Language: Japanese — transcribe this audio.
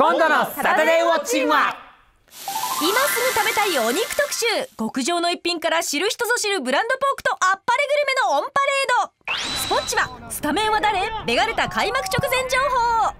今度のサタデーウォッチングは今すぐ食べたいお肉特集極上の一品から知る人ぞ知るブランドポークとあっぱれグルメのオンパレードスポッチはスタメンは誰ベガルタ開幕直前情報